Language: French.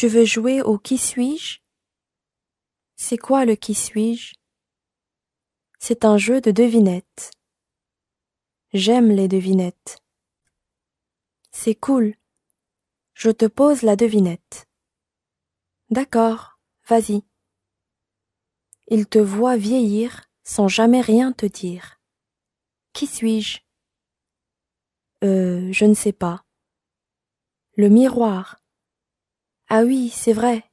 Je veux jouer au qui suis-je C'est quoi le qui suis-je C'est un jeu de devinettes. J'aime les devinettes. C'est cool. Je te pose la devinette. D'accord, vas-y. Il te voit vieillir sans jamais rien te dire. Qui suis-je Euh, je ne sais pas. Le miroir. Ah oui, c'est vrai,